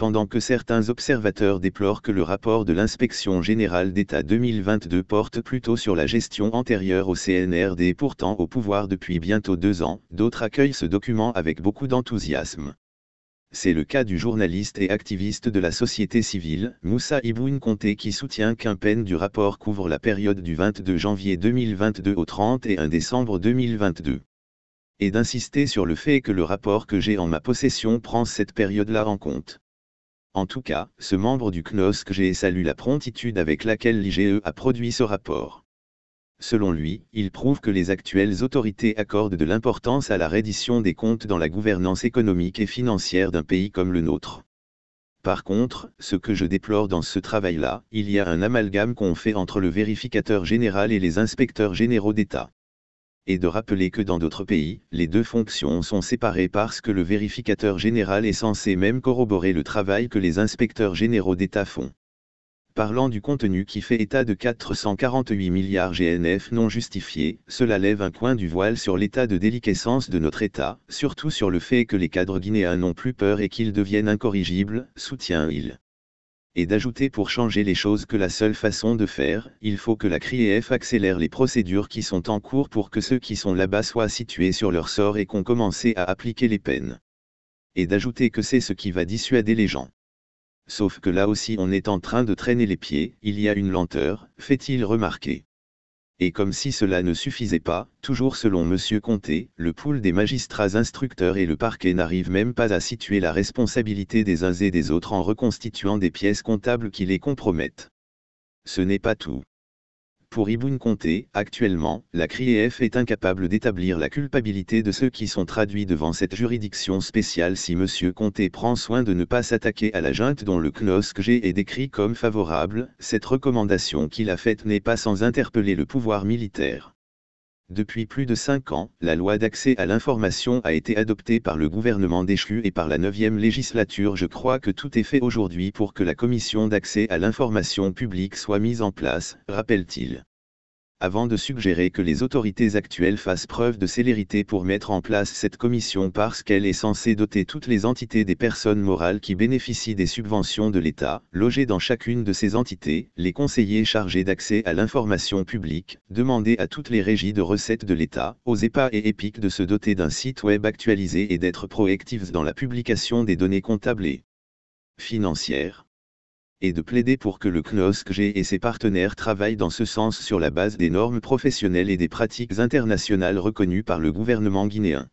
pendant que certains observateurs déplorent que le rapport de l'inspection générale d'État 2022 porte plutôt sur la gestion antérieure au CNRD et pourtant au pouvoir depuis bientôt deux ans, d'autres accueillent ce document avec beaucoup d'enthousiasme. C'est le cas du journaliste et activiste de la société civile, Moussa Iboun Conté qui soutient qu'un peine du rapport couvre la période du 22 janvier 2022 au 31 décembre 2022 et d'insister sur le fait que le rapport que j'ai en ma possession prend cette période-là en compte. En tout cas, ce membre du CNOSCG salue la promptitude avec laquelle l'IGE a produit ce rapport. Selon lui, il prouve que les actuelles autorités accordent de l'importance à la reddition des comptes dans la gouvernance économique et financière d'un pays comme le nôtre. Par contre, ce que je déplore dans ce travail-là, il y a un amalgame qu'on fait entre le vérificateur général et les inspecteurs généraux d'État et de rappeler que dans d'autres pays, les deux fonctions sont séparées parce que le vérificateur général est censé même corroborer le travail que les inspecteurs généraux d'État font. Parlant du contenu qui fait état de 448 milliards GNF non justifiés, cela lève un coin du voile sur l'état de déliquescence de notre État, surtout sur le fait que les cadres guinéens n'ont plus peur et qu'ils deviennent incorrigibles, soutient-il et d'ajouter pour changer les choses que la seule façon de faire, il faut que la CRIEF accélère les procédures qui sont en cours pour que ceux qui sont là-bas soient situés sur leur sort et qu'on commence à appliquer les peines. Et d'ajouter que c'est ce qui va dissuader les gens. Sauf que là aussi on est en train de traîner les pieds, il y a une lenteur, fait-il remarquer et comme si cela ne suffisait pas, toujours selon M. Comté, le pool des magistrats instructeurs et le parquet n'arrivent même pas à situer la responsabilité des uns et des autres en reconstituant des pièces comptables qui les compromettent. Ce n'est pas tout. Pour Ibn Conté, actuellement, la CRIEF est incapable d'établir la culpabilité de ceux qui sont traduits devant cette juridiction spéciale si M. Comté prend soin de ne pas s'attaquer à la junte dont le que G est décrit comme favorable, cette recommandation qu'il a faite n'est pas sans interpeller le pouvoir militaire. Depuis plus de cinq ans, la loi d'accès à l'information a été adoptée par le gouvernement déchu et par la 9e législature. Je crois que tout est fait aujourd'hui pour que la commission d'accès à l'information publique soit mise en place, rappelle-t-il avant de suggérer que les autorités actuelles fassent preuve de célérité pour mettre en place cette commission parce qu'elle est censée doter toutes les entités des personnes morales qui bénéficient des subventions de l'État, loger dans chacune de ces entités, les conseillers chargés d'accès à l'information publique, demander à toutes les régies de recettes de l'État, aux EPA et EPIC de se doter d'un site web actualisé et d'être proactives dans la publication des données comptables financières, et de plaider pour que le Knosk G et ses partenaires travaillent dans ce sens sur la base des normes professionnelles et des pratiques internationales reconnues par le gouvernement guinéen.